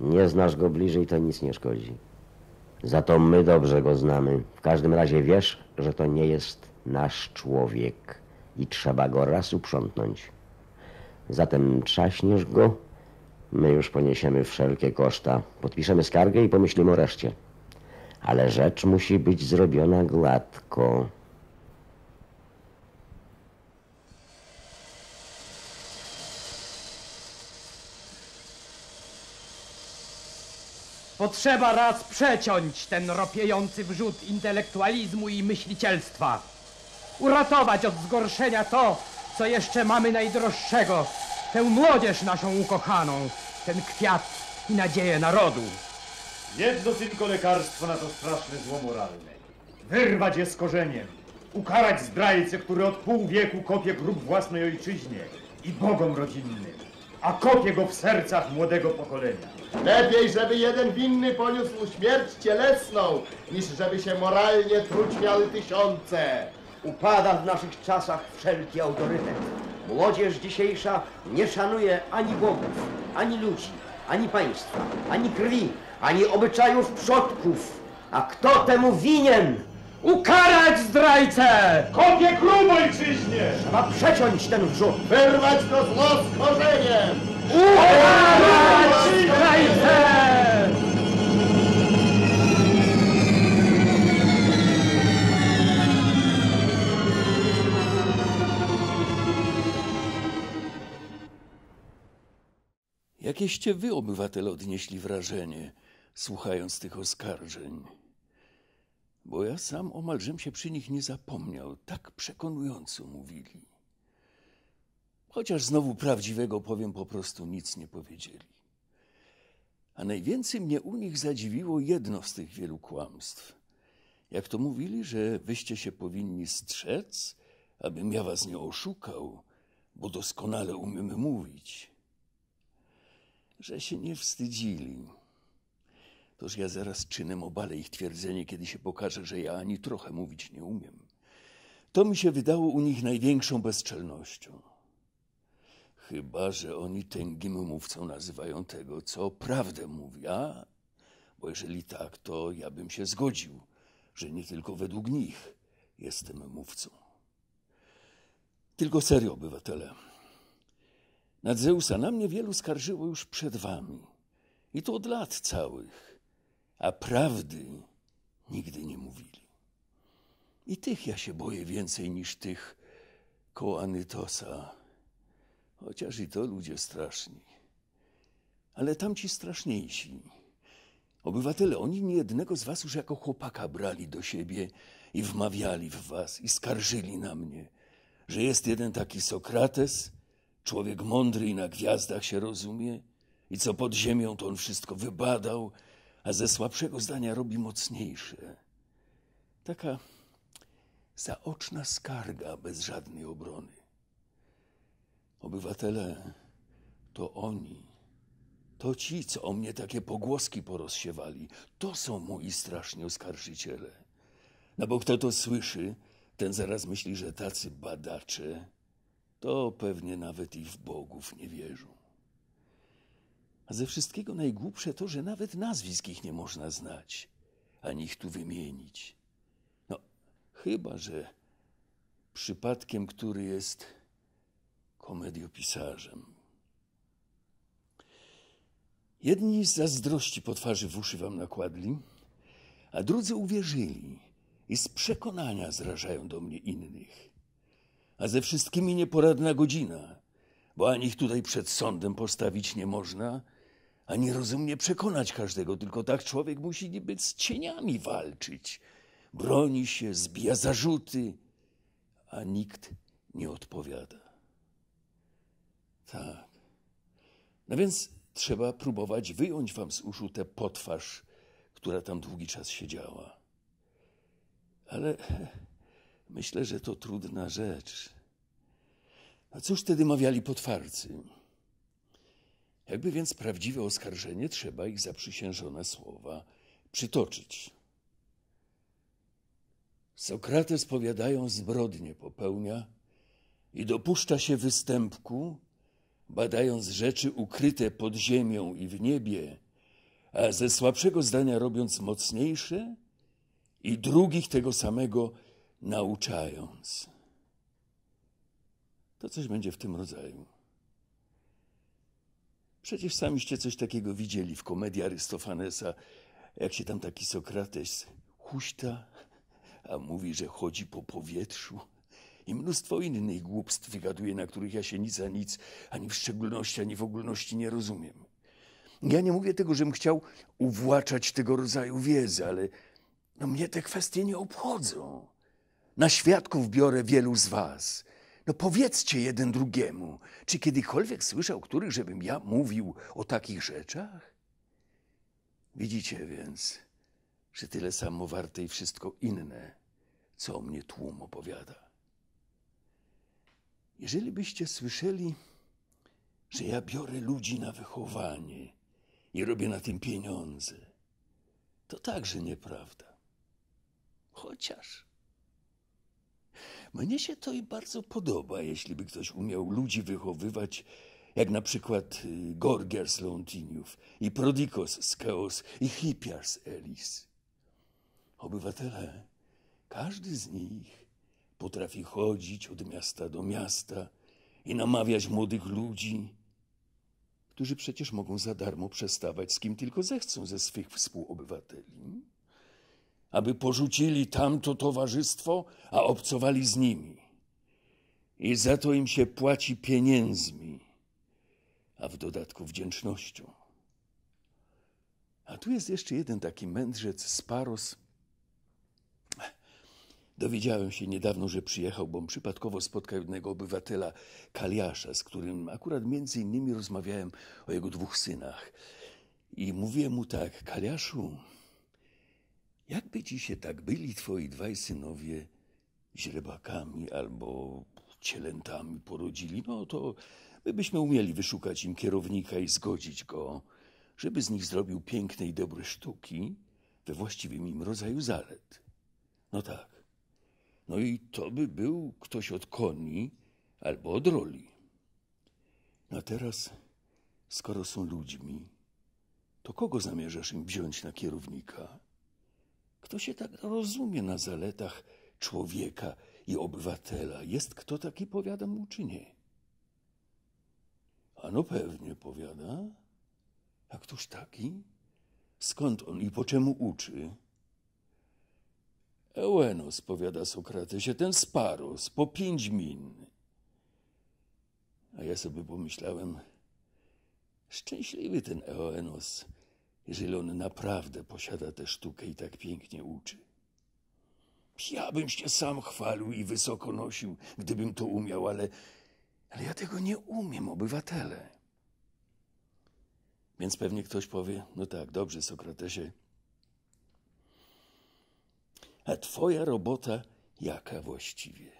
Nie znasz go bliżej, to nic nie szkodzi. Za to my dobrze go znamy. W każdym razie wiesz, że to nie jest nasz człowiek i trzeba go raz uprzątnąć. Zatem trzaśniesz go, my już poniesiemy wszelkie koszta. Podpiszemy skargę i pomyślimy o reszcie. Ale rzecz musi być zrobiona gładko. Potrzeba raz przeciąć ten ropiejący wrzód intelektualizmu i myślicielstwa. Uratować od zgorszenia to, co jeszcze mamy najdroższego. Tę młodzież naszą ukochaną, ten kwiat i nadzieję narodu. Jedno tylko lekarstwo na to straszne zło moralne. Wyrwać je z korzeniem. Ukarać zdrajcę, który od pół wieku kopie grób własnej ojczyźnie i bogom rodzinnym, a kopie go w sercach młodego pokolenia. Lepiej, żeby jeden winny poniósł śmierć cielesną, niż żeby się moralnie truć miały tysiące. Upada w naszych czasach wszelki autorytet. Młodzież dzisiejsza nie szanuje ani bogów, ani ludzi, ani państwa, ani krwi, ani obyczajów przodków. A kto temu winien? Ukarać zdrajcę! Kopie ojczyźnie! Trzeba przeciąć ten wrzut! Wyrwać to z z korzeniem! Jakieście wy, obywatele, odnieśli wrażenie, słuchając tych oskarżeń? Bo ja sam omalżem się przy nich nie zapomniał, tak przekonująco mówili. Chociaż znowu prawdziwego powiem, po prostu nic nie powiedzieli. A najwięcej mnie u nich zadziwiło jedno z tych wielu kłamstw. Jak to mówili, że wyście się powinni strzec, abym ja was nie oszukał, bo doskonale umiem mówić. Że się nie wstydzili. Toż ja zaraz czynem obalę ich twierdzenie, kiedy się pokaże, że ja ani trochę mówić nie umiem. To mi się wydało u nich największą bezczelnością. Chyba, że oni tęgim mówcą nazywają tego, co prawdę mówi, a? Bo jeżeli tak, to ja bym się zgodził, że nie tylko według nich jestem mówcą. Tylko serio, obywatele. Nad Zeusa na mnie wielu skarżyło już przed wami. I to od lat całych. A prawdy nigdy nie mówili. I tych ja się boję więcej niż tych koło Anytosa Chociaż i to ludzie straszni. Ale tamci straszniejsi. Obywatele, oni nie jednego z was już jako chłopaka brali do siebie i wmawiali w was i skarżyli na mnie, że jest jeden taki Sokrates, człowiek mądry i na gwiazdach się rozumie, i co pod ziemią, to on wszystko wybadał, a ze słabszego zdania robi mocniejsze. Taka zaoczna skarga bez żadnej obrony. Obywatele to oni. To ci, co o mnie takie pogłoski porozsiewali, to są moi straszni oskarżyciele. No bo kto to słyszy, ten zaraz myśli, że tacy badacze to pewnie nawet i w bogów nie wierzą. A ze wszystkiego najgłupsze to, że nawet nazwisk ich nie można znać, ani ich tu wymienić. No, chyba, że przypadkiem, który jest komediopisarzem. Jedni z zazdrości po twarzy w uszy wam nakładli, a drudzy uwierzyli i z przekonania zrażają do mnie innych. A ze wszystkimi nieporadna godzina, bo ani ich tutaj przed sądem postawić nie można, ani rozumnie przekonać każdego, tylko tak człowiek musi niby z cieniami walczyć. Broni się, zbija zarzuty, a nikt nie odpowiada. Tak. No więc trzeba próbować wyjąć wam z uszu tę potwarz, która tam długi czas siedziała. Ale myślę, że to trudna rzecz. A cóż wtedy mawiali potwarcy? Jakby więc prawdziwe oskarżenie, trzeba ich zaprzysiężone słowa przytoczyć. Sokrates, powiadają, zbrodnie popełnia i dopuszcza się występku, badając rzeczy ukryte pod ziemią i w niebie, a ze słabszego zdania robiąc mocniejsze i drugich tego samego nauczając. To coś będzie w tym rodzaju. Przecież samiście coś takiego widzieli w komedii Arystofanesa, jak się tam taki Sokrates huśta, a mówi, że chodzi po powietrzu i mnóstwo innych głupstw wygaduje, na których ja się nic a nic, ani w szczególności, ani w ogólności nie rozumiem. Ja nie mówię tego, żebym chciał uwłaczać tego rodzaju wiedzy, ale no mnie te kwestie nie obchodzą. Na świadków biorę wielu z was. No powiedzcie jeden drugiemu, czy kiedykolwiek słyszał który, żebym ja mówił o takich rzeczach? Widzicie więc, że tyle samo warte i wszystko inne, co o mnie tłum opowiada. Jeżeli byście słyszeli, że ja biorę ludzi na wychowanie i robię na tym pieniądze, to także nieprawda. Chociaż. Mnie się to i bardzo podoba, jeśli by ktoś umiał ludzi wychowywać, jak na przykład y, Gorgier z Lontiniów i Prodikos z Chaos i Hippias Elis. Obywatele, każdy z nich Potrafi chodzić od miasta do miasta i namawiać młodych ludzi, którzy przecież mogą za darmo przestawać z kim tylko zechcą ze swych współobywateli, aby porzucili tamto towarzystwo, a obcowali z nimi. I za to im się płaci pieniędzmi, a w dodatku wdzięcznością. A tu jest jeszcze jeden taki mędrzec, Sparos, Dowiedziałem się niedawno, że przyjechał, bom przypadkowo spotkał jednego obywatela, Kaliasza, z którym akurat między innymi rozmawiałem o jego dwóch synach. I mówię mu tak, Kaliaszu, jakby ci się tak byli twoi dwaj synowie źrebakami albo cielętami porodzili, no to my byśmy umieli wyszukać im kierownika i zgodzić go, żeby z nich zrobił piękne i dobre sztuki we właściwym im rodzaju zalet. No tak. No i to by był ktoś od koni albo od roli. A no teraz, skoro są ludźmi, to kogo zamierzasz im wziąć na kierownika? Kto się tak rozumie na zaletach człowieka i obywatela? Jest kto taki, powiadam mu, czy nie? Ano pewnie, powiada. A któż taki? Skąd on i po czemu uczy? Euenus, powiada Sokratesie, ten Sparus, po pięć min. A ja sobie pomyślałem, szczęśliwy ten Euenus, jeżeli on naprawdę posiada tę sztukę i tak pięknie uczy. Ja bym się sam chwalił i wysoko nosił, gdybym to umiał, ale, ale ja tego nie umiem, obywatele. Więc pewnie ktoś powie, no tak, dobrze, Sokratesie, a twoja robota jaka właściwie?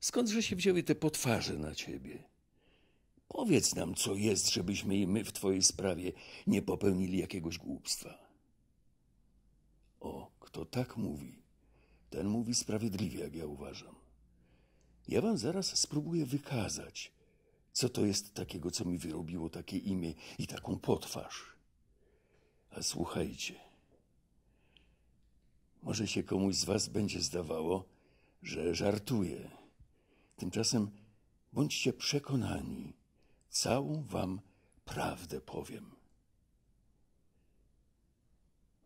Skądże się wzięły te potwarze na ciebie? Powiedz nam, co jest, żebyśmy i my w twojej sprawie nie popełnili jakiegoś głupstwa. O, kto tak mówi, ten mówi sprawiedliwie, jak ja uważam. Ja wam zaraz spróbuję wykazać, co to jest takiego, co mi wyrobiło takie imię i taką potwarz. A słuchajcie, może się komuś z Was będzie zdawało, że żartuję. Tymczasem bądźcie przekonani, całą Wam prawdę powiem.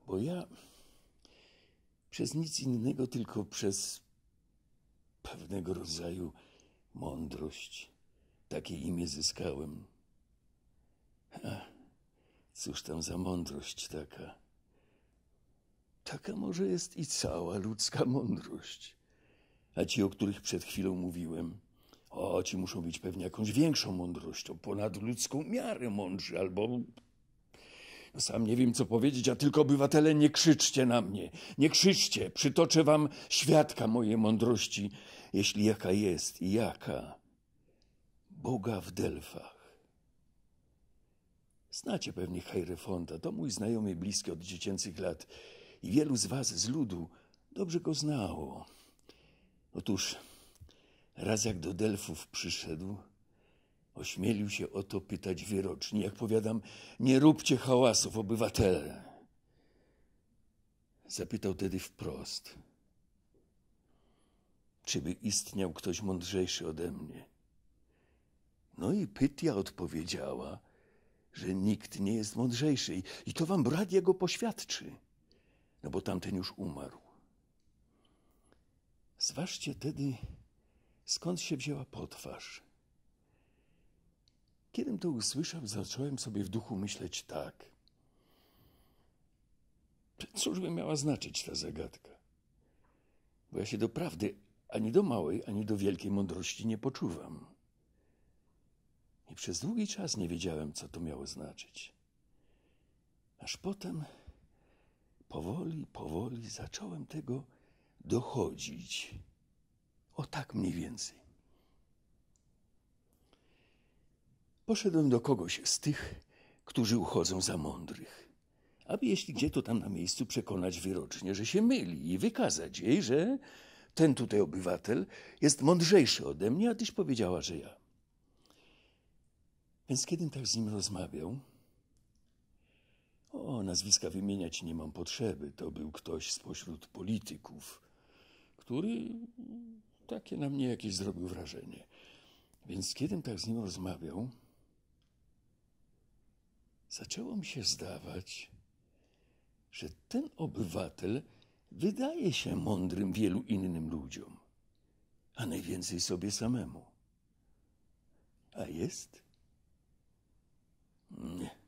Bo ja przez nic innego, tylko przez pewnego rodzaju mądrość takie imię zyskałem. Ha, cóż tam za mądrość taka? Taka może jest i cała ludzka mądrość. A ci, o których przed chwilą mówiłem, o, ci muszą być pewnie jakąś większą mądrością, ponad ludzką miarę mądrzy, albo no sam nie wiem, co powiedzieć, a tylko obywatele, nie krzyczcie na mnie. Nie krzyczcie, przytoczę wam świadka mojej mądrości, jeśli jaka jest i jaka. Boga w Delfach. Znacie pewnie Hajrefonta, to mój znajomy bliski od dziecięcych lat i wielu z was z ludu dobrze go znało. Otóż raz jak do Delfów przyszedł, ośmielił się o to pytać wyrocznie. Jak powiadam, nie róbcie hałasów, obywatele. Zapytał tedy wprost, czyby istniał ktoś mądrzejszy ode mnie. No i Pytia odpowiedziała, że nikt nie jest mądrzejszy i to wam brat jego poświadczy no bo tamten już umarł. Zważcie tedy, skąd się wzięła potwarz. Kiedym to usłyszał, zacząłem sobie w duchu myśleć tak. Cóż by miała znaczyć ta zagadka? Bo ja się do prawdy ani do małej, ani do wielkiej mądrości nie poczuwam. I przez długi czas nie wiedziałem, co to miało znaczyć. Aż potem powoli, powoli zacząłem tego dochodzić. O tak mniej więcej. Poszedłem do kogoś z tych, którzy uchodzą za mądrych, aby jeśli gdzie to tam na miejscu przekonać wyrocznie, że się myli i wykazać jej, że ten tutaj obywatel jest mądrzejszy ode mnie, a tyś powiedziała, że ja. Więc kiedy tak z nim rozmawiał, o, nazwiska wymieniać nie mam potrzeby. To był ktoś spośród polityków, który takie na mnie jakieś zrobił wrażenie. Więc kiedym tak z nim rozmawiał, zaczęło mi się zdawać, że ten obywatel wydaje się mądrym wielu innym ludziom, a najwięcej sobie samemu. A jest? Nie.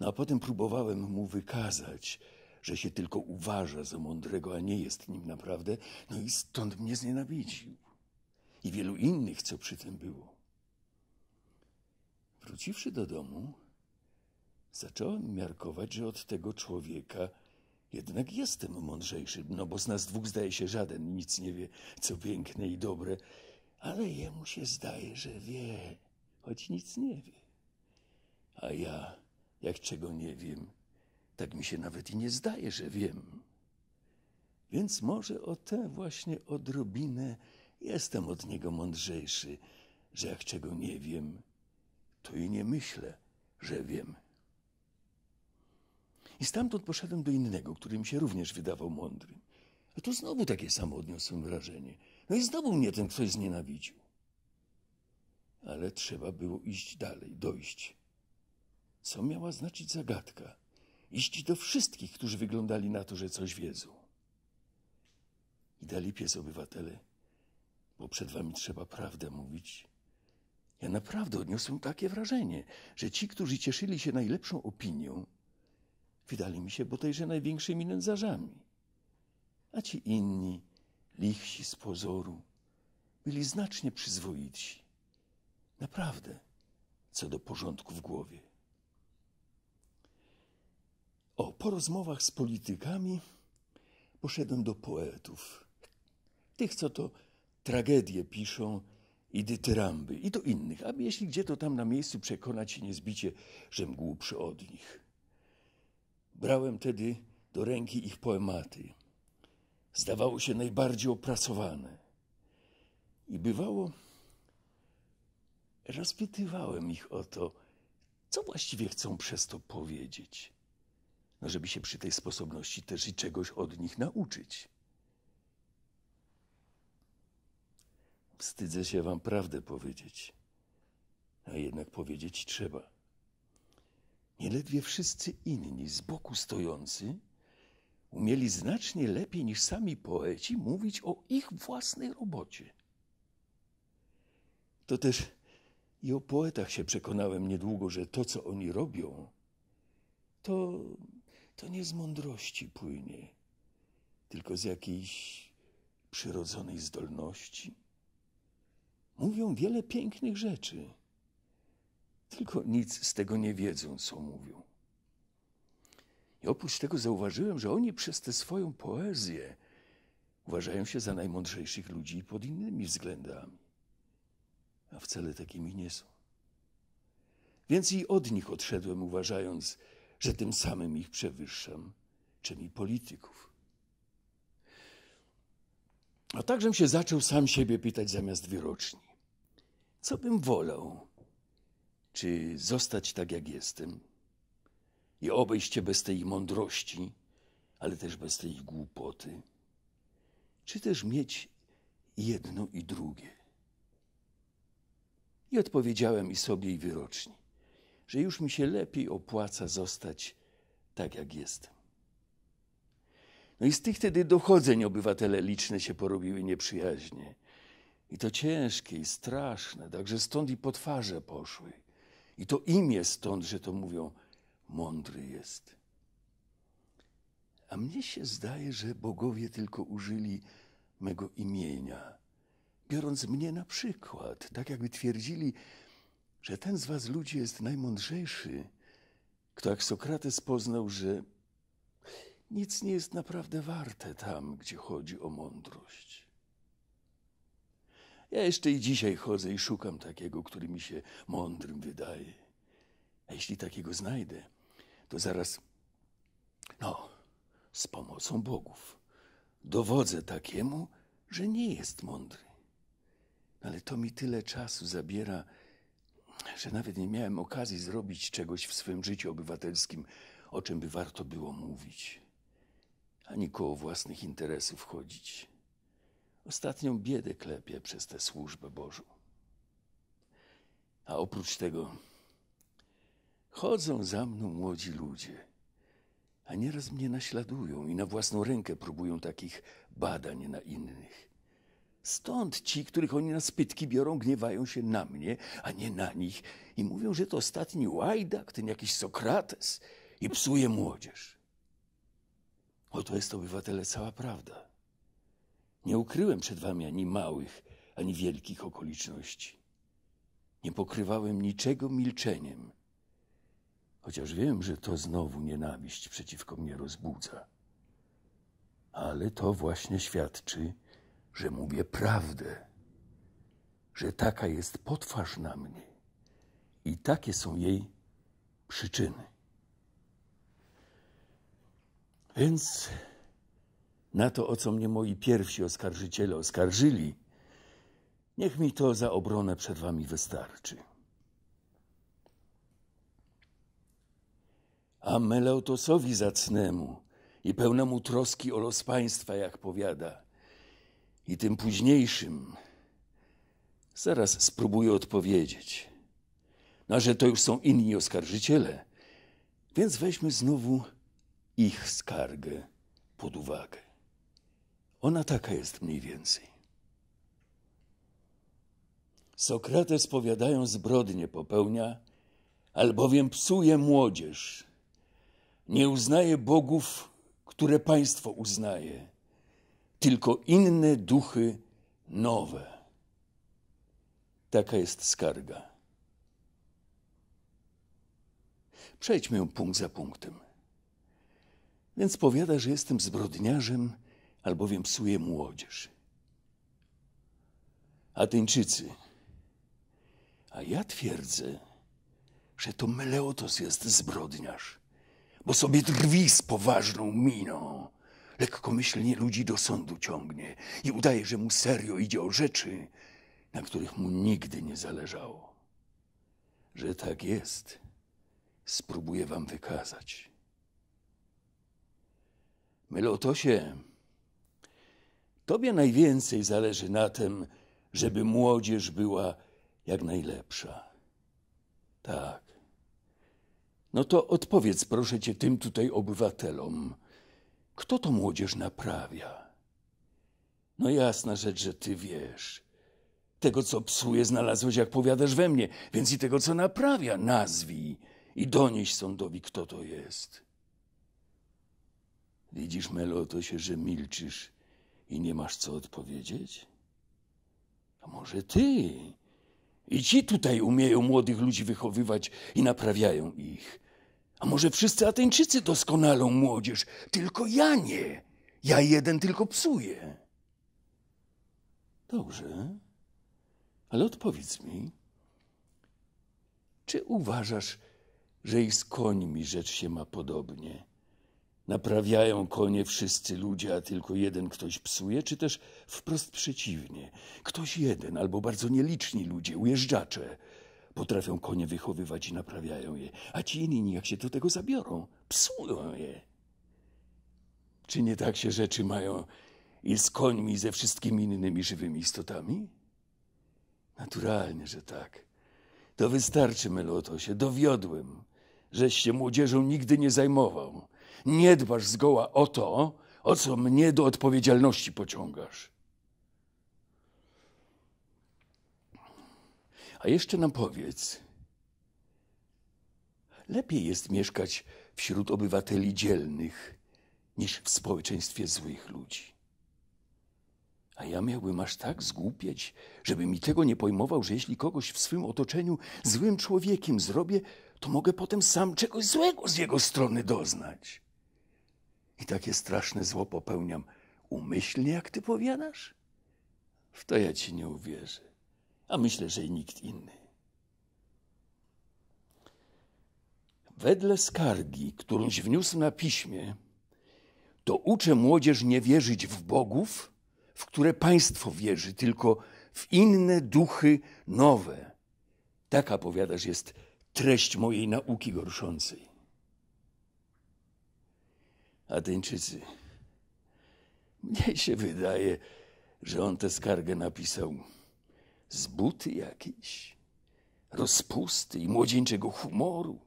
No a potem próbowałem mu wykazać, że się tylko uważa za mądrego, a nie jest nim naprawdę, no i stąd mnie znienawidził. I wielu innych, co przy tym było. Wróciwszy do domu, zacząłem miarkować, że od tego człowieka jednak jestem mądrzejszy, no bo z nas dwóch zdaje się żaden nic nie wie, co piękne i dobre, ale jemu się zdaje, że wie, choć nic nie wie. A ja jak czego nie wiem. Tak mi się nawet i nie zdaje, że wiem. Więc może o tę właśnie odrobinę jestem od niego mądrzejszy, że jak czego nie wiem, to i nie myślę, że wiem. I stamtąd poszedłem do innego, który mi się również wydawał mądrym. A tu znowu takie samo odniosłem wrażenie. No i znowu mnie ten ktoś znienawidził. Ale trzeba było iść dalej, dojść. Co miała znaczyć zagadka? Iść do wszystkich, którzy wyglądali na to, że coś wiedzą. I dali pies obywatele, bo przed wami trzeba prawdę mówić. Ja naprawdę odniosłem takie wrażenie, że ci, którzy cieszyli się najlepszą opinią, wydali mi się bodajże największymi nędzarzami. A ci inni, lichsi z pozoru, byli znacznie przyzwoitsi. Naprawdę, co do porządku w głowie. O, po rozmowach z politykami poszedłem do poetów. Tych, co to tragedie piszą i dytyramby, i do innych, aby jeśli gdzie to tam na miejscu przekonać się niezbicie, żem głupszy od nich. Brałem tedy do ręki ich poematy. Zdawało się najbardziej opracowane. I bywało, rozpytywałem ich o to, co właściwie chcą przez to powiedzieć no żeby się przy tej sposobności też i czegoś od nich nauczyć. Wstydzę się wam prawdę powiedzieć, a jednak powiedzieć trzeba. Nieledwie wszyscy inni z boku stojący umieli znacznie lepiej niż sami poeci mówić o ich własnej robocie. To też i o poetach się przekonałem niedługo, że to, co oni robią, to to nie z mądrości płynie, tylko z jakiejś przyrodzonej zdolności. Mówią wiele pięknych rzeczy, tylko nic z tego nie wiedzą, co mówią. I oprócz tego zauważyłem, że oni przez tę swoją poezję uważają się za najmądrzejszych ludzi pod innymi względami, a wcale takimi nie są. Więc i od nich odszedłem, uważając, że tym samym ich przewyższam, czym i polityków. A także się zaczął sam siebie pytać zamiast wyroczni. Co bym wolał? Czy zostać tak, jak jestem? I obejść się bez tej mądrości, ale też bez tej głupoty? Czy też mieć jedno i drugie? I odpowiedziałem i sobie, i wyroczni że już mi się lepiej opłaca zostać tak, jak jestem. No i z tych wtedy dochodzeń obywatele liczne się porobiły nieprzyjaźnie. I to ciężkie i straszne, także stąd i po twarze poszły. I to imię stąd, że to mówią, mądry jest. A mnie się zdaje, że bogowie tylko użyli mego imienia, biorąc mnie na przykład, tak jakby twierdzili, że ten z was ludzi jest najmądrzejszy, kto jak Sokrates poznał, że nic nie jest naprawdę warte tam, gdzie chodzi o mądrość. Ja jeszcze i dzisiaj chodzę i szukam takiego, który mi się mądrym wydaje. A jeśli takiego znajdę, to zaraz, no, z pomocą bogów, dowodzę takiemu, że nie jest mądry. No, ale to mi tyle czasu zabiera, że nawet nie miałem okazji zrobić czegoś w swym życiu obywatelskim, o czym by warto było mówić, ani koło własnych interesów chodzić. Ostatnią biedę klepię przez tę służbę Bożą. A oprócz tego chodzą za mną młodzi ludzie, a nieraz mnie naśladują i na własną rękę próbują takich badań na innych. Stąd ci, których oni na spytki biorą, gniewają się na mnie, a nie na nich i mówią, że to ostatni łajdak, ten jakiś Sokrates i psuje młodzież. Oto jest, obywatele, cała prawda. Nie ukryłem przed wami ani małych, ani wielkich okoliczności. Nie pokrywałem niczego milczeniem, chociaż wiem, że to znowu nienawiść przeciwko mnie rozbudza. Ale to właśnie świadczy, że mówię prawdę, że taka jest potwarz na mnie i takie są jej przyczyny. Więc na to, o co mnie moi pierwsi oskarżyciele oskarżyli, niech mi to za obronę przed wami wystarczy. A Meleutosowi zacnemu i pełnemu troski o los państwa, jak powiada, i tym późniejszym, zaraz spróbuję odpowiedzieć. No, że to już są inni oskarżyciele, więc weźmy znowu ich skargę pod uwagę. Ona taka jest mniej więcej. Sokrates powiadają zbrodnie popełnia, albowiem psuje młodzież. Nie uznaje bogów, które państwo uznaje tylko inne duchy nowe. Taka jest skarga. Przejdźmy ją punkt za punktem. Więc powiada, że jestem zbrodniarzem, albowiem psuję młodzież. Ateńczycy. A ja twierdzę, że to Meleotos jest zbrodniarz, bo sobie drwi z poważną miną lekkomyślnie ludzi do sądu ciągnie i udaje, że mu serio idzie o rzeczy, na których mu nigdy nie zależało. Że tak jest, spróbuję wam wykazać. Melotosie, tobie najwięcej zależy na tym, żeby młodzież była jak najlepsza. Tak. No to odpowiedz proszę cię tym tutaj obywatelom – kto to młodzież naprawia? No jasna rzecz, że ty wiesz. Tego, co psuje, znalazłeś, jak powiadasz we mnie, więc i tego, co naprawia, nazwij i donieś sądowi, kto to jest. Widzisz, Melo, to się, że milczysz i nie masz co odpowiedzieć? A może ty? I ci tutaj umieją młodych ludzi wychowywać i naprawiają ich. A może wszyscy Ateńczycy doskonalą młodzież, tylko ja nie. Ja jeden tylko psuję. Dobrze, ale odpowiedz mi, czy uważasz, że i z końmi rzecz się ma podobnie? Naprawiają konie wszyscy ludzie, a tylko jeden ktoś psuje, czy też wprost przeciwnie? Ktoś jeden albo bardzo nieliczni ludzie, ujeżdżacze, Potrafią konie wychowywać i naprawiają je, a ci inni, jak się do tego zabiorą, psują je. Czy nie tak się rzeczy mają i z końmi, i ze wszystkimi innymi żywymi istotami? Naturalnie, że tak. To wystarczy, Melotosie, dowiodłem, żeś się młodzieżą nigdy nie zajmował. Nie dbasz zgoła o to, o co mnie do odpowiedzialności pociągasz. A jeszcze nam powiedz, lepiej jest mieszkać wśród obywateli dzielnych niż w społeczeństwie złych ludzi. A ja miałbym aż tak zgłupieć, żeby mi tego nie pojmował, że jeśli kogoś w swym otoczeniu złym człowiekiem zrobię, to mogę potem sam czegoś złego z jego strony doznać. I takie straszne zło popełniam umyślnie, jak ty powiadasz? W to ja ci nie uwierzę a myślę, że i nikt inny. Wedle skargi, którąś wniósł na piśmie, to uczę młodzież nie wierzyć w bogów, w które państwo wierzy, tylko w inne duchy nowe. Taka, powiadasz, jest treść mojej nauki gorszącej. Ateńczycy. Mnie się wydaje, że on tę skargę napisał z buty jakiejś, rozpusty i młodzieńczego humoru.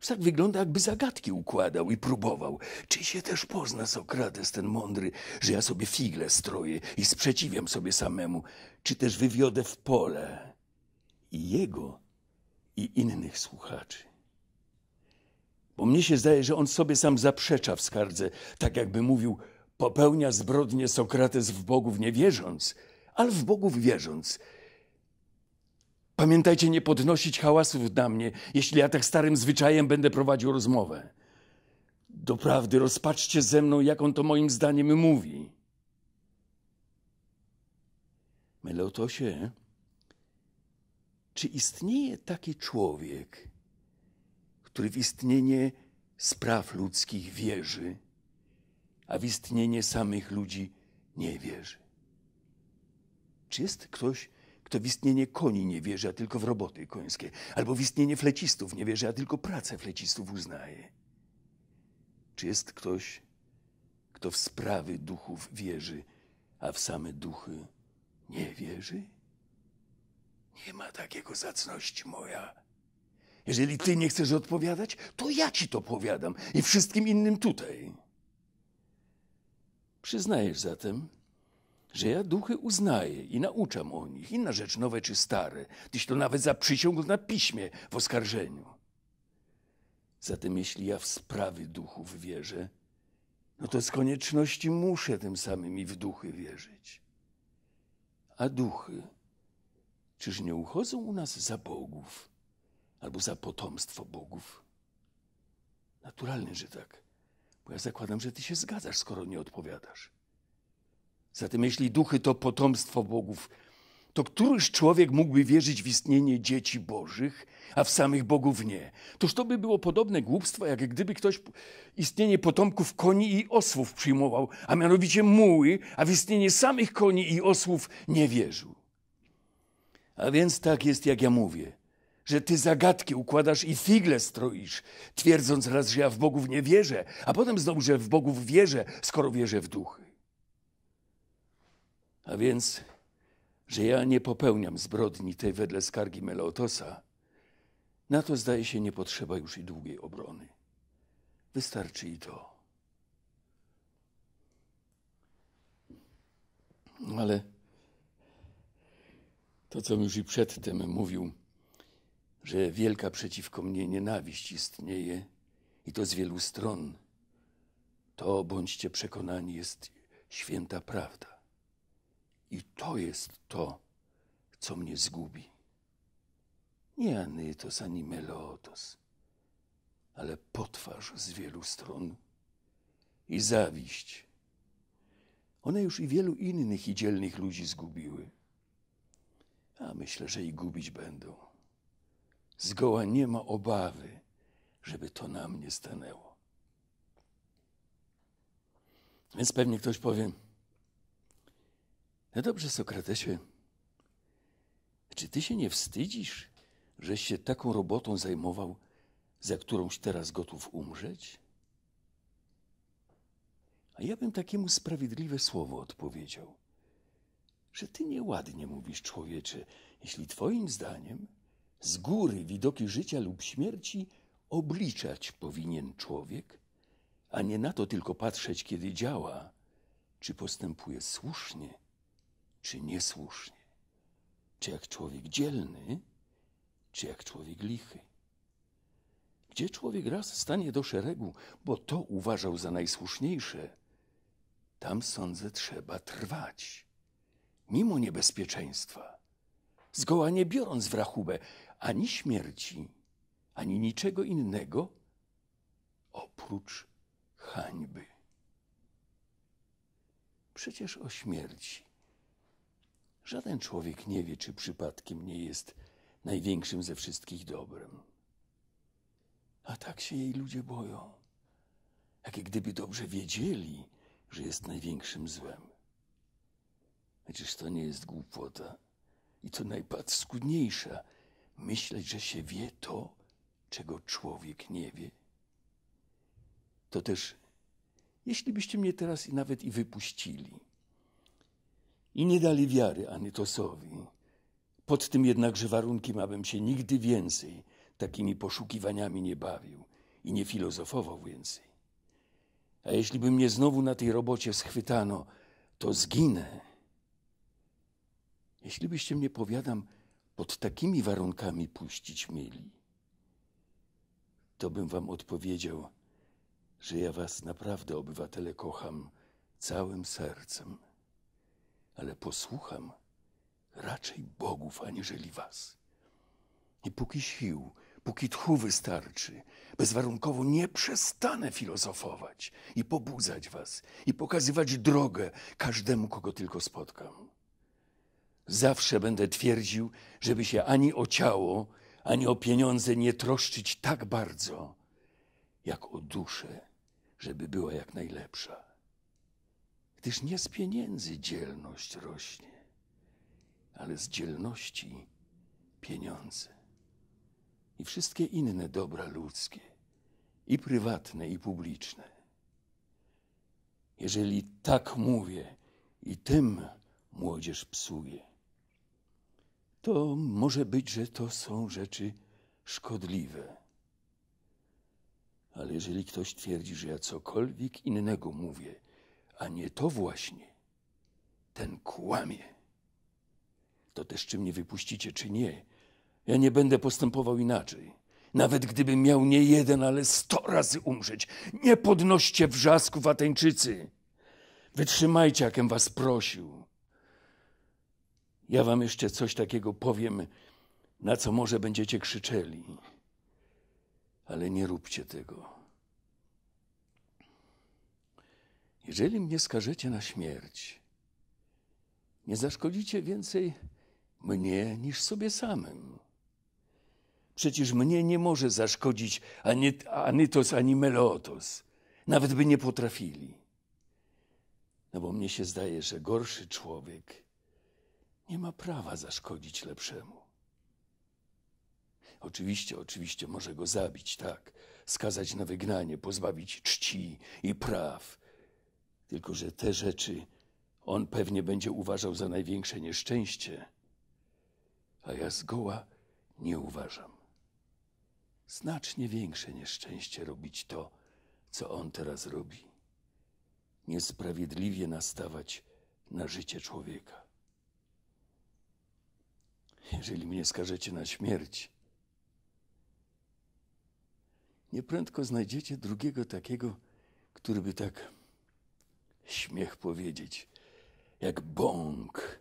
Wszak wygląda, jakby zagadki układał i próbował. Czy się też pozna Sokrates, ten mądry, że ja sobie figle stroję i sprzeciwiam sobie samemu, czy też wywiodę w pole i jego, i innych słuchaczy. Bo mnie się zdaje, że on sobie sam zaprzecza w skardze, tak jakby mówił, popełnia zbrodnię Sokrates w Bogów nie wierząc – ale w Bogów wierząc. Pamiętajcie, nie podnosić hałasów na mnie, jeśli ja tak starym zwyczajem będę prowadził rozmowę. Doprawdy, rozpatrzcie ze mną, jak on to moim zdaniem mówi. Melotosie, czy istnieje taki człowiek, który w istnienie spraw ludzkich wierzy, a w istnienie samych ludzi nie wierzy? Czy jest ktoś, kto w istnienie koni nie wierzy, a tylko w roboty końskie, albo w istnienie flecistów nie wierzy, a tylko pracę flecistów uznaje? Czy jest ktoś, kto w sprawy duchów wierzy, a w same duchy nie wierzy? Nie ma takiego zacności moja. Jeżeli ty nie chcesz odpowiadać, to ja ci to powiadam i wszystkim innym tutaj. Przyznajesz zatem, że ja duchy uznaję i nauczam o nich. Inna rzecz, nowe czy stare. Tyś to nawet zaprzysiągł na piśmie w oskarżeniu. Zatem jeśli ja w sprawy duchów wierzę, no to z konieczności muszę tym samym i w duchy wierzyć. A duchy, czyż nie uchodzą u nas za bogów albo za potomstwo bogów? Naturalnie, że tak. Bo ja zakładam, że ty się zgadzasz, skoro nie odpowiadasz. Zatem jeśli duchy to potomstwo bogów, to któryś człowiek mógłby wierzyć w istnienie dzieci bożych, a w samych bogów nie. Toż to by było podobne głupstwo, jak gdyby ktoś istnienie potomków koni i osłów przyjmował, a mianowicie muły, a w istnienie samych koni i osłów nie wierzył. A więc tak jest, jak ja mówię, że ty zagadki układasz i figle stroisz, twierdząc raz, że ja w bogów nie wierzę, a potem znowu, że w bogów wierzę, skoro wierzę w duchy. A więc, że ja nie popełniam zbrodni tej wedle skargi Meleotosa, na to zdaje się nie potrzeba już i długiej obrony. Wystarczy i to. Ale to, co już i przedtem mówił, że wielka przeciwko mnie nienawiść istnieje i to z wielu stron, to bądźcie przekonani, jest święta prawda. I to jest to, co mnie zgubi. Nie anytos ani melotos, ale potwarz z wielu stron i zawiść. One już i wielu innych i dzielnych ludzi zgubiły. A myślę, że i gubić będą. Zgoła nie ma obawy, żeby to na mnie stanęło. Więc pewnie ktoś powie, no dobrze, Sokratesie, czy ty się nie wstydzisz, żeś się taką robotą zajmował, za którąś teraz gotów umrzeć? A ja bym takiemu sprawiedliwe słowo odpowiedział, że ty nieładnie mówisz, człowiecze, jeśli twoim zdaniem z góry widoki życia lub śmierci obliczać powinien człowiek, a nie na to tylko patrzeć, kiedy działa, czy postępuje słusznie czy niesłusznie, czy jak człowiek dzielny, czy jak człowiek lichy. Gdzie człowiek raz stanie do szeregu, bo to uważał za najsłuszniejsze, tam sądzę trzeba trwać, mimo niebezpieczeństwa, zgoła nie biorąc w rachubę ani śmierci, ani niczego innego oprócz hańby. Przecież o śmierci Żaden człowiek nie wie, czy przypadkiem nie jest największym ze wszystkich dobrem. A tak się jej ludzie boją. jak gdyby dobrze wiedzieli, że jest największym złem. Przecież to nie jest głupota. I to najpaskudniejsza myśleć, że się wie to, czego człowiek nie wie. To też, jeśli byście mnie teraz i nawet i wypuścili, i nie dali wiary Anytosowi. Pod tym jednakże warunkiem, abym się nigdy więcej takimi poszukiwaniami nie bawił i nie filozofował więcej. A jeśli by mnie znowu na tej robocie schwytano, to zginę. Jeśli byście mnie, powiadam, pod takimi warunkami puścić mieli, to bym wam odpowiedział, że ja was naprawdę, obywatele, kocham całym sercem ale posłucham raczej bogów aniżeli was. I póki sił, póki tchu wystarczy, bezwarunkowo nie przestanę filozofować i pobudzać was i pokazywać drogę każdemu, kogo tylko spotkam. Zawsze będę twierdził, żeby się ani o ciało, ani o pieniądze nie troszczyć tak bardzo, jak o duszę, żeby była jak najlepsza gdyż nie z pieniędzy dzielność rośnie, ale z dzielności pieniądze i wszystkie inne dobra ludzkie, i prywatne, i publiczne. Jeżeli tak mówię i tym młodzież psuje, to może być, że to są rzeczy szkodliwe. Ale jeżeli ktoś twierdzi, że ja cokolwiek innego mówię, a nie to właśnie. Ten kłamie. To też czy mnie wypuścicie, czy nie. Ja nie będę postępował inaczej. Nawet gdybym miał nie jeden, ale sto razy umrzeć. Nie podnoście wrzasków, Ateńczycy. Wytrzymajcie, jakem was prosił. Ja wam jeszcze coś takiego powiem, na co może będziecie krzyczeli. Ale nie róbcie tego. Jeżeli mnie skażecie na śmierć, nie zaszkodzicie więcej mnie niż sobie samym. Przecież mnie nie może zaszkodzić ani anytos, ani melotos. Nawet by nie potrafili. No bo mnie się zdaje, że gorszy człowiek nie ma prawa zaszkodzić lepszemu. Oczywiście, oczywiście może go zabić, tak, skazać na wygnanie, pozbawić czci i praw, tylko, że te rzeczy on pewnie będzie uważał za największe nieszczęście, a ja zgoła nie uważam. Znacznie większe nieszczęście robić to, co on teraz robi. Niesprawiedliwie nastawać na życie człowieka. Jeżeli mnie skażecie na śmierć, nieprędko znajdziecie drugiego takiego, który by tak śmiech powiedzieć, jak bąk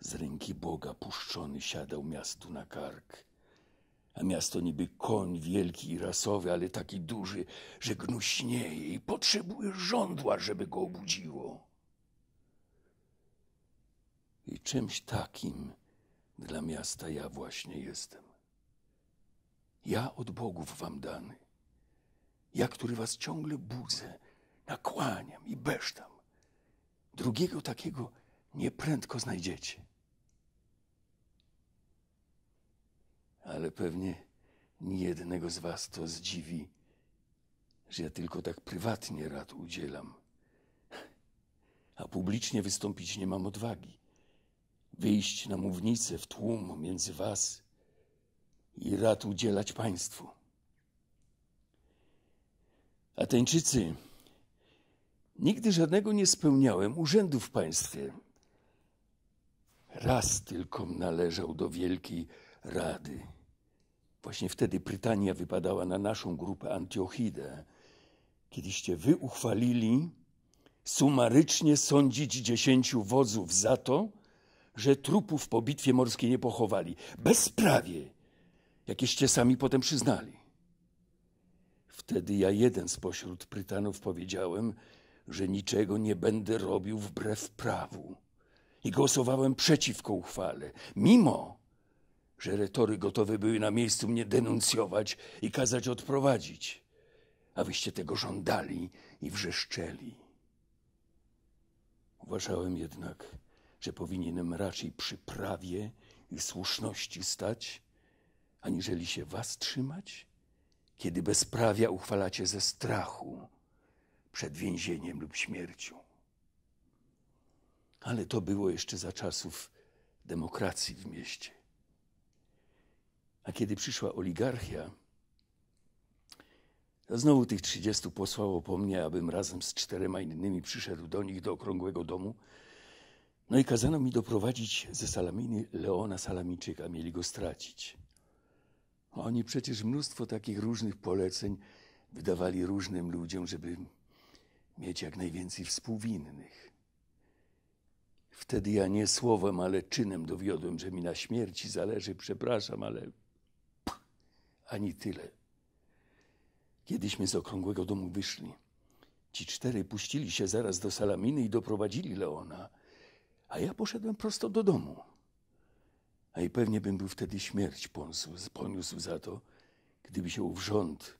z ręki Boga puszczony siadał miastu na kark. A miasto niby koń wielki i rasowy, ale taki duży, że gnuśnieje i potrzebuje żądła, żeby go obudziło. I czymś takim dla miasta ja właśnie jestem. Ja od bogów wam dany. Ja, który was ciągle budzę, nakłaniam i besztam Drugiego takiego nieprędko znajdziecie. Ale pewnie niejednego z was to zdziwi, że ja tylko tak prywatnie rad udzielam, a publicznie wystąpić nie mam odwagi. Wyjść na mównicę w tłum między was i rad udzielać państwu. Ateńczycy Nigdy żadnego nie spełniałem urzędu w państwie. Raz tylko należał do Wielkiej Rady. Właśnie wtedy Brytania wypadała na naszą grupę Antiochidę. Kiedyście wy uchwalili sumarycznie sądzić dziesięciu wodzów za to, że trupów po bitwie morskiej nie pochowali. Bezprawie, jakieście sami potem przyznali. Wtedy ja jeden spośród Brytanów powiedziałem, że niczego nie będę robił wbrew prawu i głosowałem przeciwko uchwale, mimo że retory gotowe były na miejscu mnie denuncjować i kazać odprowadzić, a wyście tego żądali i wrzeszczeli. Uważałem jednak, że powinienem raczej przy prawie i słuszności stać, aniżeli się was trzymać, kiedy bezprawia uchwalacie ze strachu przed więzieniem lub śmiercią. Ale to było jeszcze za czasów demokracji w mieście. A kiedy przyszła oligarchia, to znowu tych 30 posłało po mnie, abym razem z czterema innymi przyszedł do nich do okrągłego domu. No i kazano mi doprowadzić ze Salaminy Leona Salamiczyka, mieli go stracić. Oni przecież mnóstwo takich różnych poleceń wydawali różnym ludziom, żeby mieć jak najwięcej współwinnych. Wtedy ja nie słowem, ale czynem dowiodłem, że mi na śmierci zależy, przepraszam, ale ani tyle. Kiedyśmy z okrągłego domu wyszli. Ci cztery puścili się zaraz do Salaminy i doprowadzili Leona, a ja poszedłem prosto do domu. A i pewnie bym był wtedy śmierć poniósł, poniósł za to, gdyby się ów rząd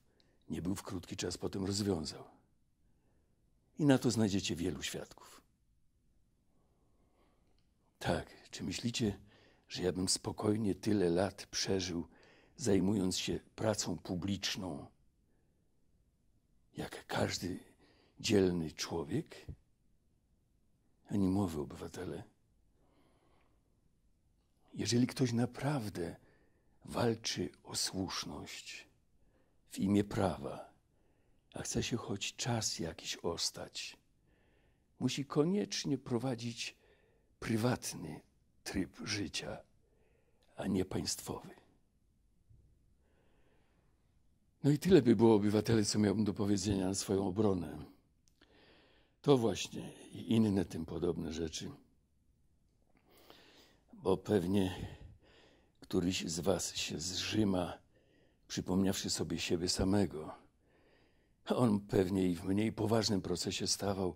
nie był w krótki czas potem rozwiązał. I na to znajdziecie wielu świadków. Tak, czy myślicie, że ja bym spokojnie tyle lat przeżył, zajmując się pracą publiczną, jak każdy dzielny człowiek? Ani mowy, obywatele. Jeżeli ktoś naprawdę walczy o słuszność w imię prawa, a chce się choć czas jakiś ostać, musi koniecznie prowadzić prywatny tryb życia, a nie państwowy. No i tyle by było, obywatele, co miałbym do powiedzenia na swoją obronę. To właśnie i inne tym podobne rzeczy. Bo pewnie któryś z Was się zżyma, przypomniawszy sobie siebie samego on pewnie i w mniej poważnym procesie stawał,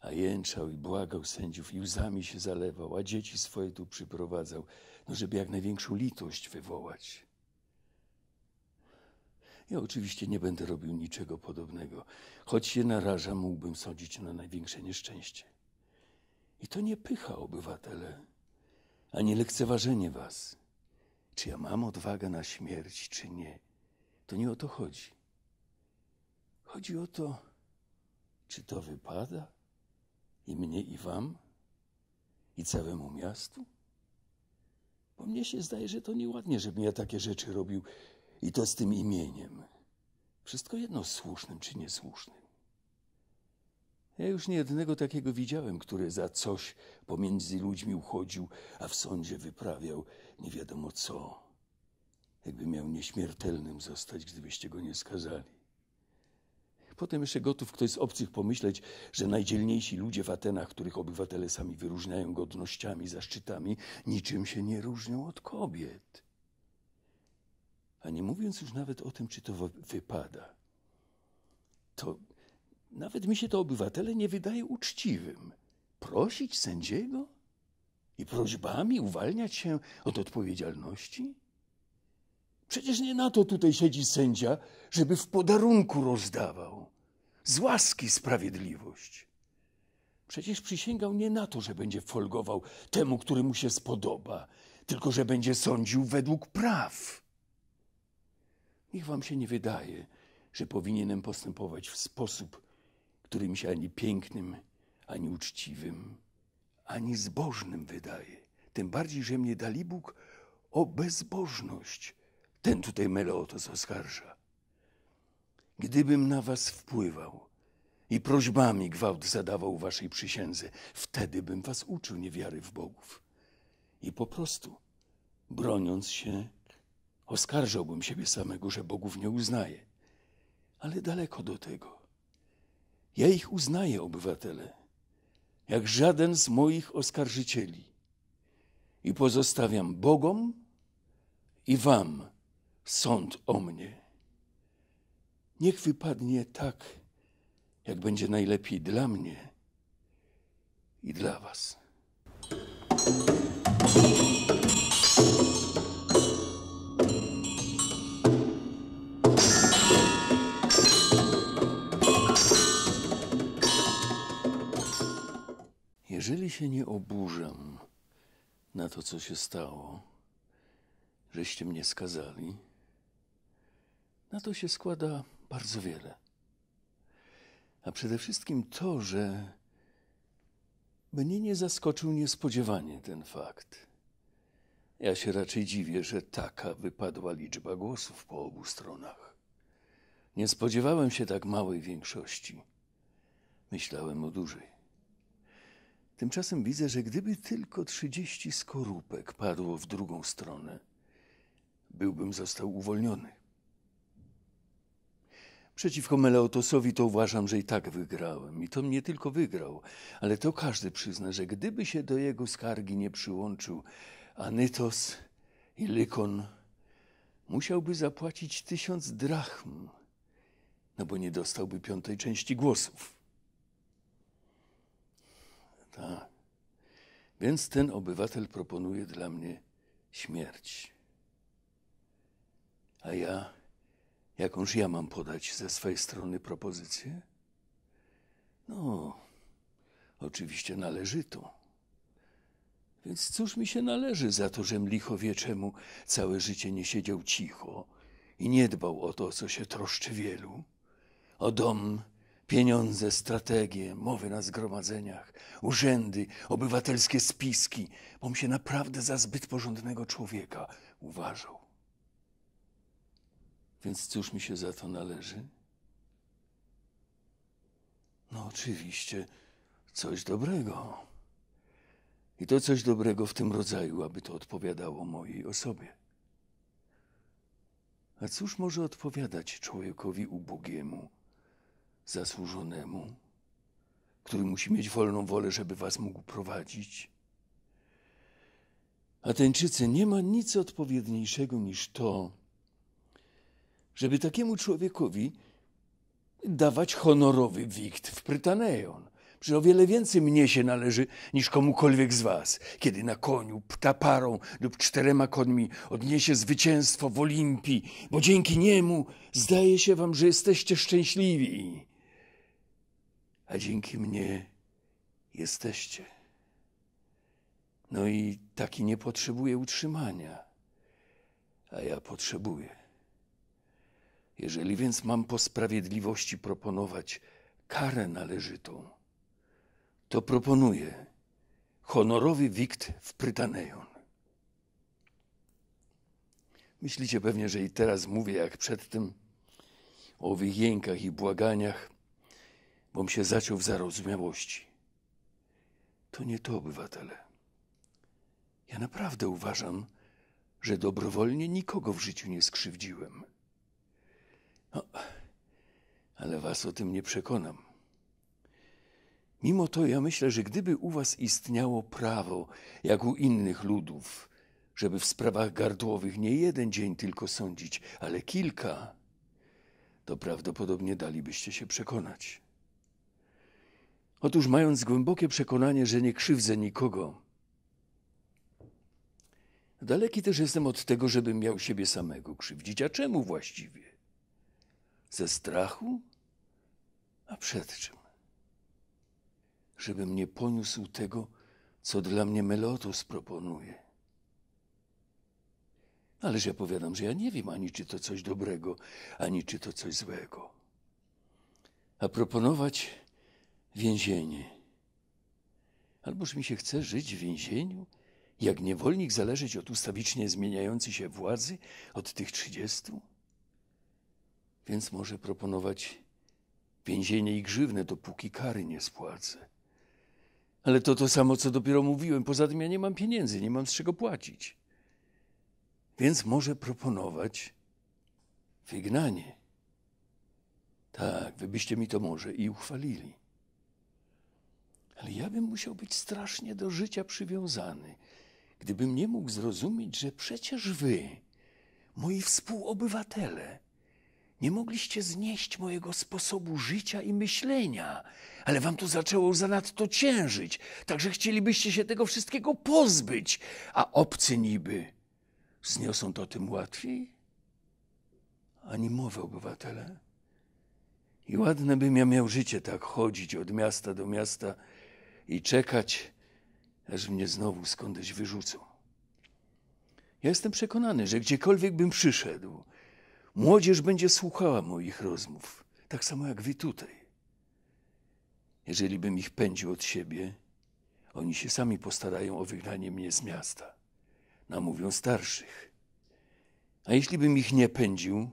a jęczał i błagał sędziów i łzami się zalewał, a dzieci swoje tu przyprowadzał, no żeby jak największą litość wywołać. Ja oczywiście nie będę robił niczego podobnego. Choć się naraża, mógłbym sądzić na największe nieszczęście. I to nie pycha, obywatele, ani lekceważenie was. Czy ja mam odwagę na śmierć, czy nie, to nie o to chodzi. Chodzi o to, czy to wypada i mnie, i wam, i całemu miastu? Bo mnie się zdaje, że to nieładnie, żebym ja takie rzeczy robił i to z tym imieniem. Wszystko jedno słusznym czy niesłusznym. Ja już nie jednego takiego widziałem, który za coś pomiędzy ludźmi uchodził, a w sądzie wyprawiał nie wiadomo co. Jakby miał nieśmiertelnym zostać, gdybyście go nie skazali. Potem jeszcze gotów ktoś z obcych pomyśleć, że najdzielniejsi ludzie w Atenach, których obywatele sami wyróżniają godnościami, zaszczytami, niczym się nie różnią od kobiet. A nie mówiąc już nawet o tym, czy to wypada, to nawet mi się to obywatele nie wydaje uczciwym. Prosić sędziego i prośbami uwalniać się od odpowiedzialności? Przecież nie na to tutaj siedzi sędzia, żeby w podarunku rozdawał z łaski sprawiedliwość. Przecież przysięgał nie na to, że będzie folgował temu, który mu się spodoba, tylko że będzie sądził według praw. Niech wam się nie wydaje, że powinienem postępować w sposób, który mi się ani pięknym, ani uczciwym, ani zbożnym wydaje. Tym bardziej, że mnie dali Bóg o bezbożność. Ten tutaj Meleotos oskarża. Gdybym na was wpływał i prośbami gwałt zadawał waszej przysiędze, wtedy bym was uczył niewiary w bogów. I po prostu, broniąc się, oskarżałbym siebie samego, że bogów nie uznaję. Ale daleko do tego. Ja ich uznaję, obywatele, jak żaden z moich oskarżycieli. I pozostawiam Bogom i Wam sąd o mnie. Niech wypadnie tak, jak będzie najlepiej dla mnie i dla Was. Jeżeli się nie oburzam na to, co się stało, żeście mnie skazali, na to się składa bardzo wiele. A przede wszystkim to, że mnie nie zaskoczył niespodziewanie ten fakt. Ja się raczej dziwię, że taka wypadła liczba głosów po obu stronach. Nie spodziewałem się tak małej większości. Myślałem o dużej. Tymczasem widzę, że gdyby tylko trzydzieści skorupek padło w drugą stronę, byłbym został uwolniony. Przeciwko Meleotosowi to uważam, że i tak wygrałem. I to mnie tylko wygrał. Ale to każdy przyzna, że gdyby się do jego skargi nie przyłączył Anytos i Lykon, musiałby zapłacić tysiąc drachm, no bo nie dostałby piątej części głosów. Tak. Więc ten obywatel proponuje dla mnie śmierć. A ja jakąż ja mam podać ze swej strony propozycję? No, oczywiście należytą. Więc cóż mi się należy za to, żem licho całe życie nie siedział cicho i nie dbał o to, co się troszczy wielu? O dom, pieniądze, strategie, mowy na zgromadzeniach, urzędy, obywatelskie spiski, bom się naprawdę za zbyt porządnego człowieka uważał. Więc cóż mi się za to należy? No oczywiście, coś dobrego. I to coś dobrego w tym rodzaju, aby to odpowiadało mojej osobie. A cóż może odpowiadać człowiekowi ubogiemu, zasłużonemu, który musi mieć wolną wolę, żeby was mógł prowadzić? Ateńczycy nie ma nic odpowiedniejszego niż to, żeby takiemu człowiekowi dawać honorowy wikt w Prytaneion. że o wiele więcej mnie się należy niż komukolwiek z was, kiedy na koniu, ptaparą lub czterema konmi odniesie zwycięstwo w Olimpii, bo dzięki niemu zdaje się wam, że jesteście szczęśliwi. A dzięki mnie jesteście. No i taki nie potrzebuje utrzymania, a ja potrzebuję. Jeżeli więc mam po sprawiedliwości proponować karę należytą, to proponuję honorowy wikt w Prytaneion. Myślicie pewnie, że i teraz mówię jak przedtem o owych jękach i błaganiach, bom się zaciął w zarozumiałości. To nie to, obywatele. Ja naprawdę uważam, że dobrowolnie nikogo w życiu nie skrzywdziłem. No, ale was o tym nie przekonam. Mimo to ja myślę, że gdyby u was istniało prawo, jak u innych ludów, żeby w sprawach gardłowych nie jeden dzień tylko sądzić, ale kilka, to prawdopodobnie dalibyście się przekonać. Otóż, mając głębokie przekonanie, że nie krzywdzę nikogo, daleki też jestem od tego, żebym miał siebie samego krzywdzić. A czemu właściwie? Ze strachu? A przed czym? Żebym nie poniósł tego, co dla mnie Melotus proponuje. Ależ ja powiadam, że ja nie wiem ani czy to coś dobrego, ani czy to coś złego. A proponować więzienie. Alboż mi się chce żyć w więzieniu, jak niewolnik zależeć od ustawicznie zmieniającej się władzy, od tych trzydziestu? więc może proponować więzienie i grzywnę, dopóki kary nie spłacę. Ale to to samo, co dopiero mówiłem. Poza tym ja nie mam pieniędzy, nie mam z czego płacić. Więc może proponować wygnanie. Tak, wy byście mi to może i uchwalili. Ale ja bym musiał być strasznie do życia przywiązany, gdybym nie mógł zrozumieć, że przecież wy, moi współobywatele, nie mogliście znieść mojego sposobu życia i myślenia, ale wam to zaczęło zanadto ciężyć, także chcielibyście się tego wszystkiego pozbyć, a obcy niby zniosą to tym łatwiej? Ani mowy, obywatele. I ładne bym ja miał życie tak chodzić od miasta do miasta i czekać, aż mnie znowu skądś wyrzucą. Ja jestem przekonany, że gdziekolwiek bym przyszedł – Młodzież będzie słuchała moich rozmów, tak samo jak wy tutaj. Jeżeli bym ich pędził od siebie, oni się sami postarają o wygnanie mnie z miasta. Namówią starszych. A jeśli bym ich nie pędził,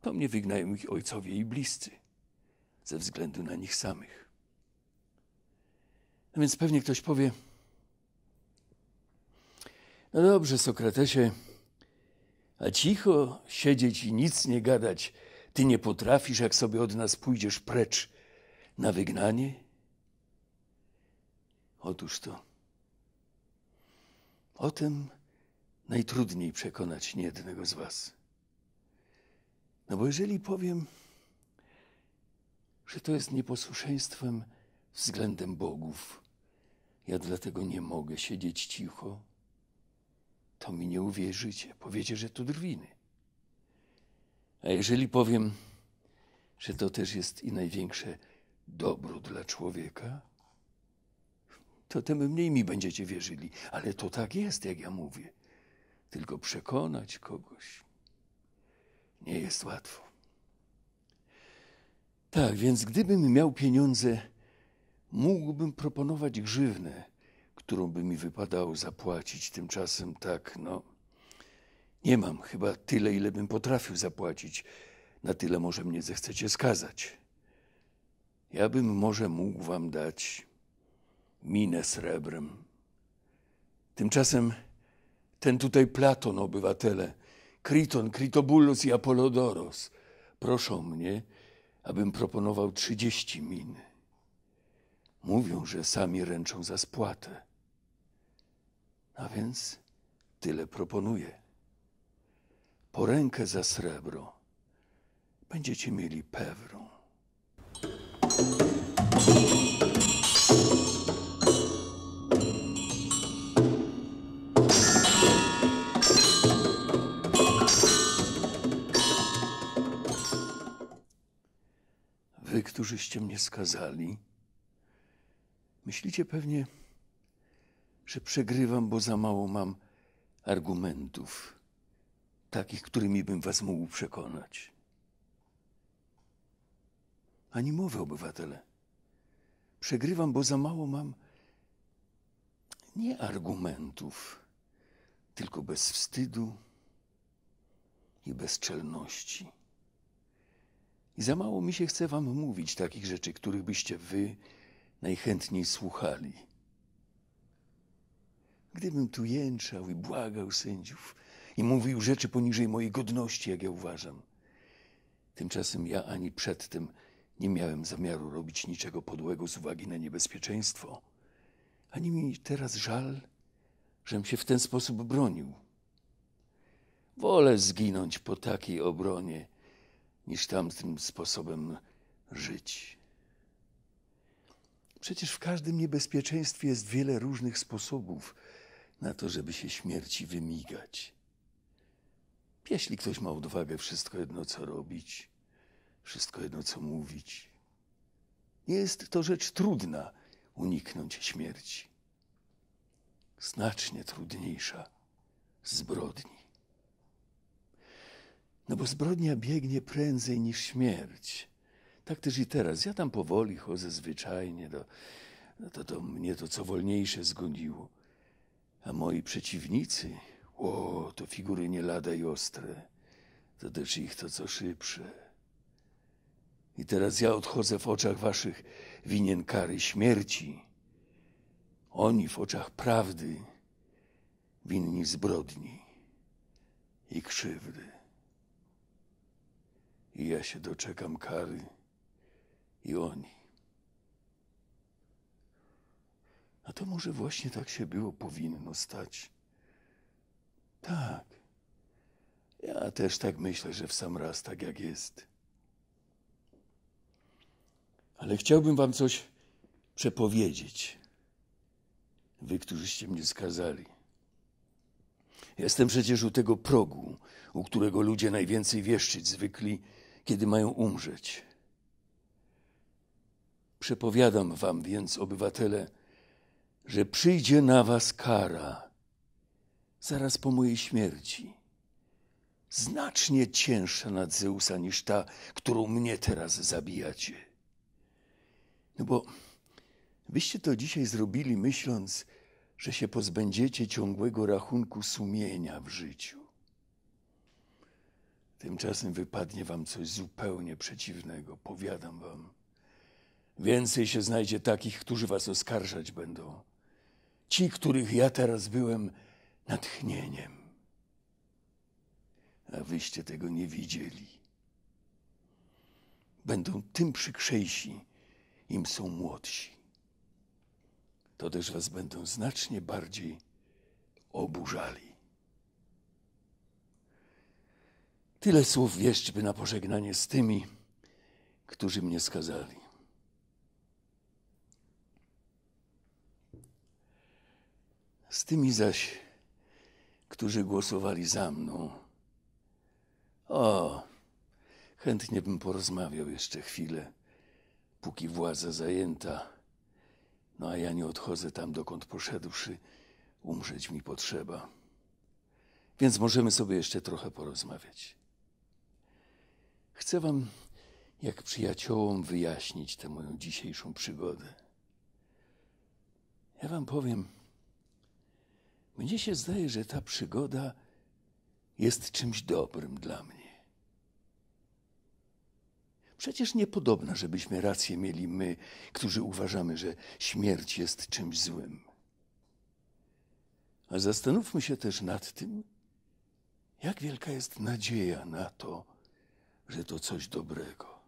to mnie wygnają ich ojcowie i bliscy, ze względu na nich samych. A więc pewnie ktoś powie: No dobrze, Sokratesie. A cicho siedzieć i nic nie gadać. Ty nie potrafisz, jak sobie od nas pójdziesz precz na wygnanie? Otóż to. O tym najtrudniej przekonać niejednego z was. No bo jeżeli powiem, że to jest nieposłuszeństwem względem bogów, ja dlatego nie mogę siedzieć cicho, to mi nie uwierzycie. Powiecie, że to drwiny. A jeżeli powiem, że to też jest i największe dobro dla człowieka, to tym mniej mi będziecie wierzyli. Ale to tak jest, jak ja mówię. Tylko przekonać kogoś nie jest łatwo. Tak, więc gdybym miał pieniądze, mógłbym proponować grzywne którą by mi wypadało zapłacić. Tymczasem tak, no, nie mam chyba tyle, ile bym potrafił zapłacić. Na tyle może mnie zechcecie skazać. Ja bym może mógł wam dać minę srebrem. Tymczasem ten tutaj Platon, obywatele, Kriton, Kritobulus i Apolodoros proszą mnie, abym proponował trzydzieści min. Mówią, że sami ręczą za spłatę. A więc tyle proponuję. Po rękę za srebro będziecie mieli pewną. Wy, którzyście mnie skazali, myślicie pewnie, że przegrywam, bo za mało mam argumentów, takich, którymi bym was mógł przekonać. Ani mowy, obywatele. Przegrywam, bo za mało mam nie argumentów, tylko bez wstydu i bezczelności. I za mało mi się chce wam mówić takich rzeczy, których byście wy najchętniej słuchali. Gdybym tu jęczał i błagał sędziów i mówił rzeczy poniżej mojej godności, jak ja uważam. Tymczasem ja ani przedtem nie miałem zamiaru robić niczego podłego z uwagi na niebezpieczeństwo, ani mi teraz żal, żem się w ten sposób bronił. Wolę zginąć po takiej obronie, niż tamtym sposobem żyć. Przecież w każdym niebezpieczeństwie jest wiele różnych sposobów, na to, żeby się śmierci wymigać. Jeśli ktoś ma odwagę, wszystko jedno co robić, wszystko jedno co mówić. jest to rzecz trudna uniknąć śmierci. Znacznie trudniejsza zbrodni. No bo zbrodnia biegnie prędzej niż śmierć. Tak też i teraz. Ja tam powoli chodzę zwyczajnie, do, no to, to mnie to co wolniejsze zgoniło. A moi przeciwnicy, o, to figury nie lada i ostre, to ich to co szybsze. I teraz ja odchodzę w oczach waszych winien kary śmierci. Oni w oczach prawdy winni zbrodni i krzywdy. I ja się doczekam kary i oni. A to może właśnie tak się było powinno stać. Tak. Ja też tak myślę, że w sam raz tak jak jest. Ale chciałbym wam coś przepowiedzieć. Wy, którzyście mnie skazali. Jestem przecież u tego progu, u którego ludzie najwięcej wieszczyć zwykli, kiedy mają umrzeć. Przepowiadam wam więc, obywatele, że przyjdzie na was kara zaraz po mojej śmierci, znacznie cięższa nad Zeusa niż ta, którą mnie teraz zabijacie. No bo wyście to dzisiaj zrobili, myśląc, że się pozbędziecie ciągłego rachunku sumienia w życiu. Tymczasem wypadnie wam coś zupełnie przeciwnego, powiadam wam. Więcej się znajdzie takich, którzy was oskarżać będą ci, których ja teraz byłem natchnieniem. A wyście tego nie widzieli. Będą tym przykrzejsi, im są młodsi. To też was będą znacznie bardziej oburzali. Tyle słów jeszcze by na pożegnanie z tymi, którzy mnie skazali. Z tymi zaś, którzy głosowali za mną, o, chętnie bym porozmawiał jeszcze chwilę, póki władza zajęta. No a ja nie odchodzę tam, dokąd poszedłszy, umrzeć mi potrzeba. Więc możemy sobie jeszcze trochę porozmawiać. Chcę wam, jak przyjaciołom, wyjaśnić tę moją dzisiejszą przygodę. Ja wam powiem, mnie się zdaje, że ta przygoda jest czymś dobrym dla mnie. Przecież niepodobna, żebyśmy rację mieli my, którzy uważamy, że śmierć jest czymś złym. A zastanówmy się też nad tym, jak wielka jest nadzieja na to, że to coś dobrego.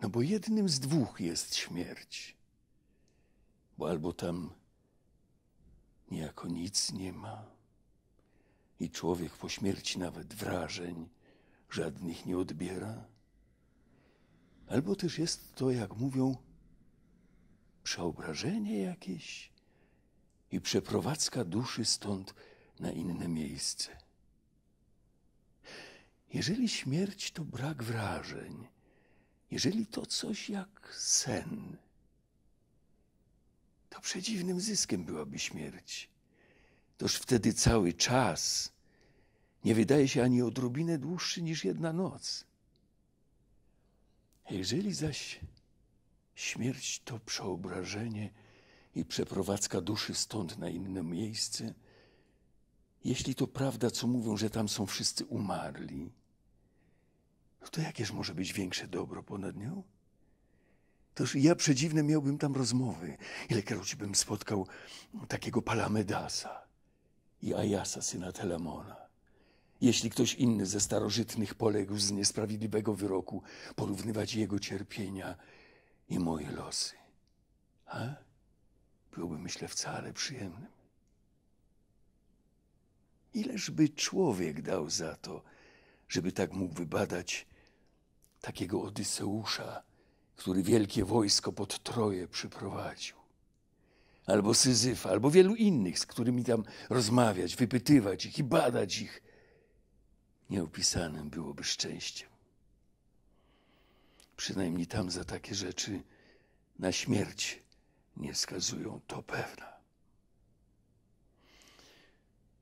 No bo jednym z dwóch jest śmierć, bo albo tam niejako nic nie ma. I człowiek po śmierci nawet wrażeń żadnych nie odbiera. Albo też jest to, jak mówią, przeobrażenie jakieś i przeprowadzka duszy stąd na inne miejsce. Jeżeli śmierć to brak wrażeń, jeżeli to coś jak sen, to przedziwnym zyskiem byłaby śmierć. Toż wtedy cały czas nie wydaje się ani odrobinę dłuższy niż jedna noc. Jeżeli zaś śmierć to przeobrażenie i przeprowadzka duszy stąd na inne miejsce, jeśli to prawda, co mówią, że tam są wszyscy umarli, no to jakież może być większe dobro ponad nią? Toż ja przedziwne miałbym tam rozmowy, ilekroć bym spotkał takiego Palamedasa i Ajasa, syna Telamona. Jeśli ktoś inny ze starożytnych poległ z niesprawiedliwego wyroku, porównywać jego cierpienia i moje losy. A? Byłoby, myślę, wcale przyjemnym. Ileżby człowiek dał za to, żeby tak mógł wybadać takiego Odyseusza, który wielkie wojsko pod Troje przyprowadził. Albo Syzyfa, albo wielu innych, z którymi tam rozmawiać, wypytywać ich i badać ich, nieopisanym byłoby szczęściem. Przynajmniej tam za takie rzeczy na śmierć nie skazują, to pewna.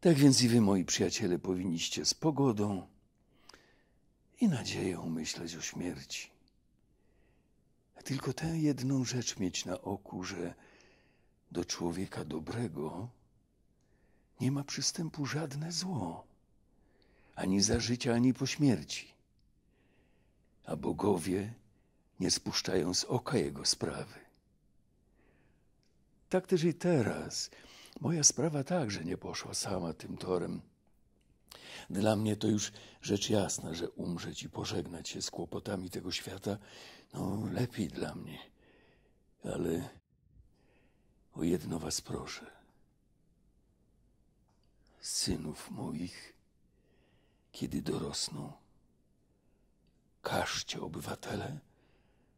Tak więc i wy, moi przyjaciele, powinniście z pogodą i nadzieją myśleć o śmierci. Tylko tę jedną rzecz mieć na oku, że do człowieka dobrego nie ma przystępu żadne zło, ani za życia, ani po śmierci. A bogowie nie spuszczają z oka jego sprawy. Tak też i teraz. Moja sprawa także nie poszła sama tym torem. Dla mnie to już rzecz jasna, że umrzeć i pożegnać się z kłopotami tego świata no, lepiej dla mnie, ale o jedno was proszę. Synów moich, kiedy dorosną, każcie obywatele,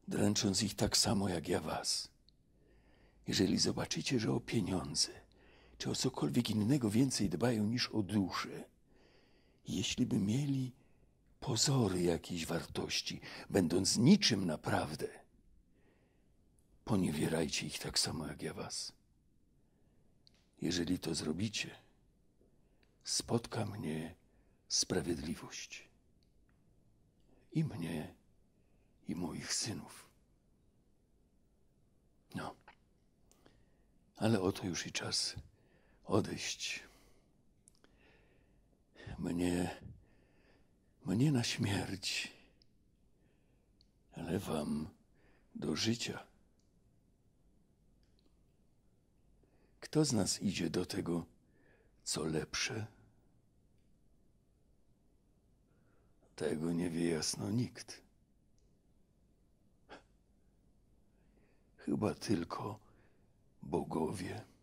dręcząc ich tak samo jak ja was. Jeżeli zobaczycie, że o pieniądze czy o cokolwiek innego więcej dbają niż o duszę, jeśli by mieli pozory jakiejś wartości, będąc niczym naprawdę, poniewierajcie ich tak samo jak ja was. Jeżeli to zrobicie, spotka mnie sprawiedliwość. I mnie, i moich synów. No. Ale oto już i czas odejść. Mnie mnie na śmierć, ale wam do życia. Kto z nas idzie do tego, co lepsze? Tego nie wie jasno nikt. Chyba tylko bogowie.